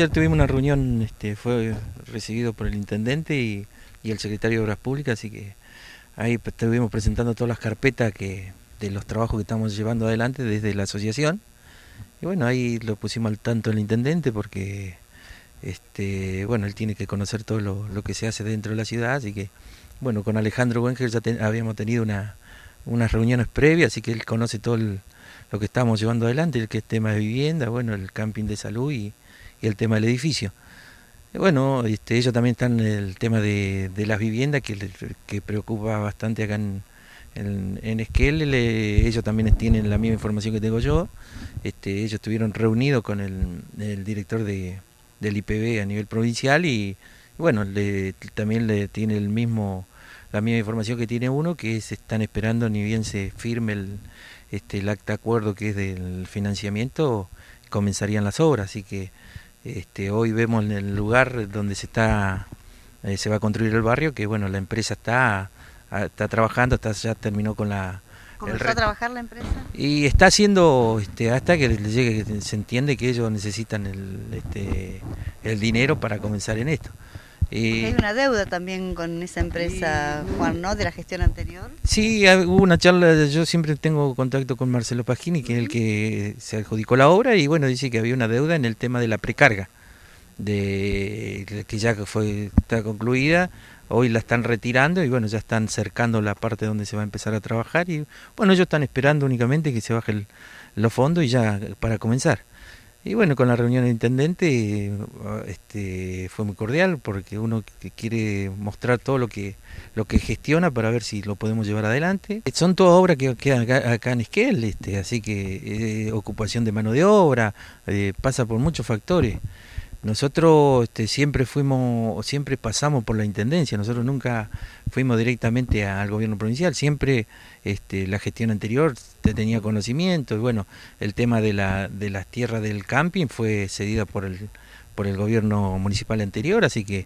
Ayer tuvimos una reunión, este, fue recibido por el intendente y, el secretario de Obras Públicas, así que ahí pues, estuvimos presentando todas las carpetas que, de los trabajos que estamos llevando adelante desde la asociación. Y bueno, ahí lo pusimos al tanto el intendente porque este, bueno, él tiene que conocer todo lo, lo que se hace dentro de la ciudad, así que bueno, con Alejandro Wenger ya habíamos tenido una, unas reuniones previas, así que él conoce todo lo que estamos llevando adelante, el que tema de vivienda, bueno, el camping de salud y, y el tema del edificio. Eh, bueno, este, ellos también están en el tema de, las viviendas, que, preocupa bastante acá en, en, Esquel. ellos también tienen la misma información que tengo yo. Este, ellos estuvieron reunidos con el, director del IPB a nivel provincial y, bueno, le, también le tiene el mismo la misma información que tiene uno, que se están esperando ni bien se firme el, este, el acta acuerdo que es del financiamiento, comenzarían las obras, así que este, hoy vemos en el lugar donde se está eh, se va a construir el barrio que bueno la empresa está trabajando está ya terminó con la comenzó a trabajar la empresa y está haciendo este, hasta que llegue se entiende que ellos necesitan el, este, el dinero para comenzar en esto eh, hay una deuda también con esa empresa, Juan, ¿no? De la gestión anterior. Sí, ah, hubo una charla, yo siempre tengo contacto con Marcelo Pagini, que es el que se adjudicó la obra, y bueno, dice que había una deuda en el tema de la precarga, de que ya fue, está concluida, hoy la están retirando y bueno, ya están cercando la parte donde se va a empezar a trabajar y bueno, ellos están esperando únicamente que se baje los fondos y ya para comenzar. Y bueno, con la reunión del intendente eh, este, fue muy cordial porque uno quiere mostrar todo lo que, lo que gestiona para ver si lo podemos llevar adelante. Eh, son todas obras que quedan acá, en Esquel, este, así que eh, ocupación de mano de obra, pasa por muchos factores. Nosotros este, siempre fuimos, siempre pasamos por la intendencia, nosotros nunca fuimos directamente al gobierno provincial, siempre este, la gestión anterior tenía conocimiento y bueno, el tema de, la, de las tierras del camping fue cedida por el, por el gobierno municipal anterior, así que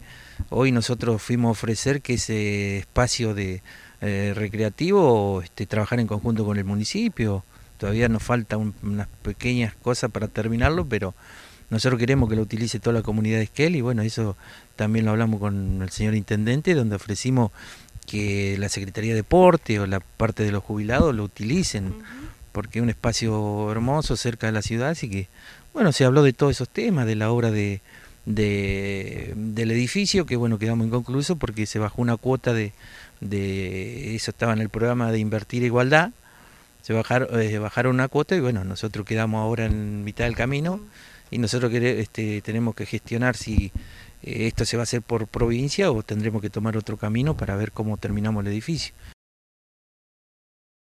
hoy nosotros fuimos a ofrecer que ese espacio de eh, recreativo este, trabajar en conjunto con el municipio. Todavía nos faltan unas pequeñas cosas para terminarlo, pero nosotros queremos que lo utilice toda la comunidad de Esquel y bueno, eso también lo hablamos con el señor intendente, donde ofrecimos que la Secretaría de Deporte o la parte de los jubilados lo utilicen, porque es un espacio hermoso cerca de la ciudad, así que bueno, se habló de todos esos temas, de la obra de, del edificio, que bueno, quedamos inconcluso porque se bajó una cuota de, de eso estaba en el programa de invertir igualdad, se bajaron, eh, bajaron una cuota y bueno, nosotros quedamos ahora en mitad del camino y nosotros este, tenemos que gestionar si eh, esto se va a hacer por provincia o tendremos que tomar otro camino para ver cómo terminamos el edificio.